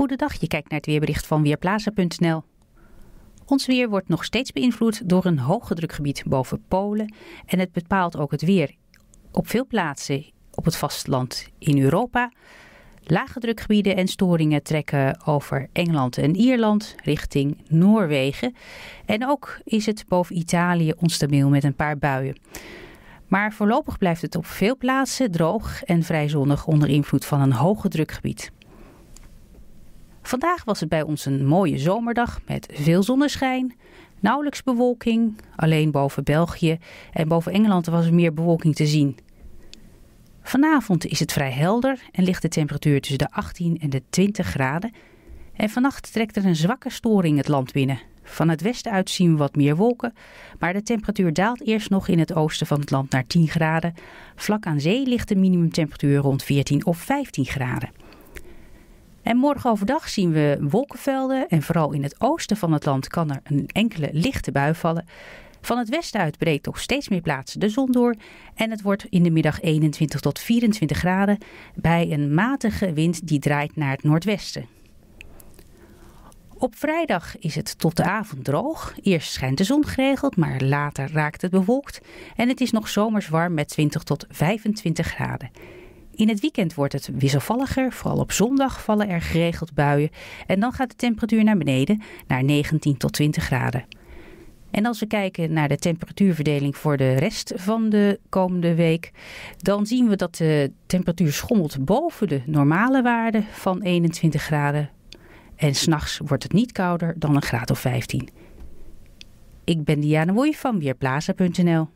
Goedendag, je kijkt naar het weerbericht van Weerplaza.nl. Ons weer wordt nog steeds beïnvloed door een hooggedrukgebied boven Polen en het bepaalt ook het weer op veel plaatsen op het vasteland in Europa. Lage drukgebieden en storingen trekken over Engeland en Ierland richting Noorwegen. En ook is het boven Italië onstabiel met een paar buien. Maar voorlopig blijft het op veel plaatsen droog en vrij zonnig onder invloed van een hoge drukgebied. Vandaag was het bij ons een mooie zomerdag met veel zonneschijn, nauwelijks bewolking. Alleen boven België en boven Engeland was er meer bewolking te zien. Vanavond is het vrij helder en ligt de temperatuur tussen de 18 en de 20 graden. En vannacht trekt er een zwakke storing het land binnen. Van het westen uit zien we wat meer wolken, maar de temperatuur daalt eerst nog in het oosten van het land naar 10 graden. Vlak aan zee ligt de minimumtemperatuur rond 14 of 15 graden. En morgen overdag zien we wolkenvelden en vooral in het oosten van het land kan er een enkele lichte bui vallen. Van het westen uit breekt toch steeds meer plaatsen de zon door en het wordt in de middag 21 tot 24 graden bij een matige wind die draait naar het noordwesten. Op vrijdag is het tot de avond droog. Eerst schijnt de zon geregeld, maar later raakt het bewolkt en het is nog zomers warm met 20 tot 25 graden. In het weekend wordt het wisselvalliger. Vooral op zondag vallen er geregeld buien. En dan gaat de temperatuur naar beneden, naar 19 tot 20 graden. En als we kijken naar de temperatuurverdeling voor de rest van de komende week, dan zien we dat de temperatuur schommelt boven de normale waarde van 21 graden. En s'nachts wordt het niet kouder dan een graad of 15. Ik ben Diana Woei van Weerplaza.nl.